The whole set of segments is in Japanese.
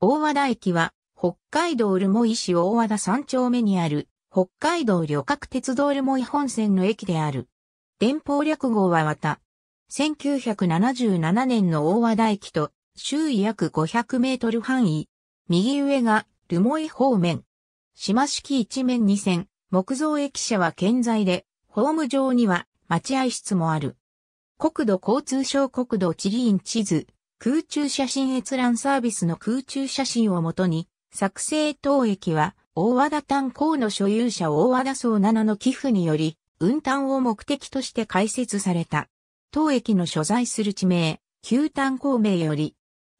大和田駅は、北海道留萌市大和田3丁目にある、北海道旅客鉄道留萌本線の駅である。電報略号はまた、1977年の大和田駅と、周囲約500メートル範囲。右上が、留萌方面。島式一面二線、木造駅舎は健在で、ホーム上には、待合室もある。国土交通省国土地理院地図、空中写真閲覧サービスの空中写真をもとに、作成当駅は、大和田炭鉱の所有者大和田総七の寄付により、運搬を目的として開設された。当駅の所在する地名、旧炭鉱名より、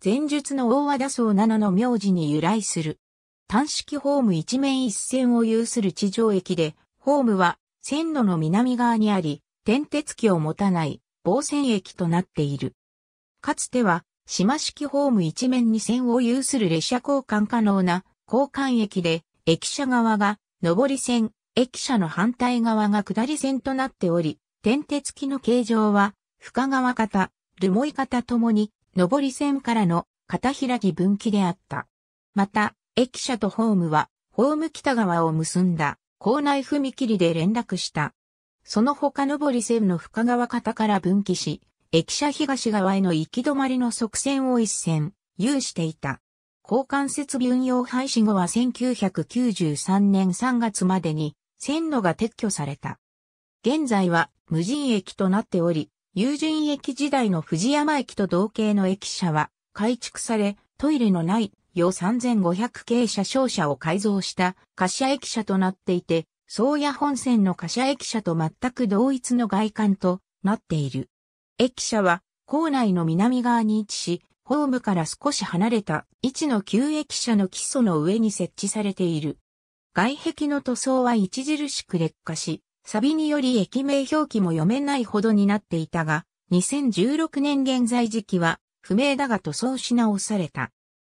前述の大和田総七の名字に由来する。単式ホーム一面一線を有する地上駅で、ホームは線路の南側にあり、転鉄機を持たない防線駅となっている。かつては島式ホーム一面に線を有する列車交換可能な交換駅で、駅舎側が上り線、駅舎の反対側が下り線となっており、点鉄付きの形状は、深川型、留萌型ともに、上り線からの片開き分岐であった。また、駅舎とホームは、ホーム北側を結んだ、校内踏切で連絡した。その他上り線の深川方から分岐し、駅舎東側への行き止まりの側線を一線、有していた。交換設備運用廃止後は1993年3月までに線路が撤去された。現在は無人駅となっており、有人駅時代の藤山駅と同型の駅舎は改築され、トイレのないよ3500系車掌車を改造した貨車駅舎となっていて、宗谷本線の貨車駅舎と全く同一の外観となっている。駅舎は構内の南側に位置し、ホームから少し離れた位置の旧駅舎の基礎の上に設置されている。外壁の塗装は著しく劣化し、サビにより駅名表記も読めないほどになっていたが、2016年現在時期は不明だが塗装し直された。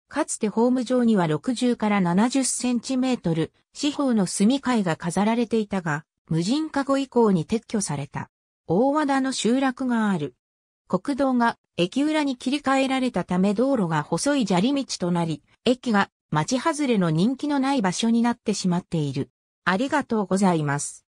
かつてホーム上には60から70センチメートル四方の隅階が飾られていたが、無人化後以降に撤去された。大和田の集落がある。国道が駅裏に切り替えられたため道路が細い砂利道となり、駅が町外れの人気のない場所になってしまっている。ありがとうございます。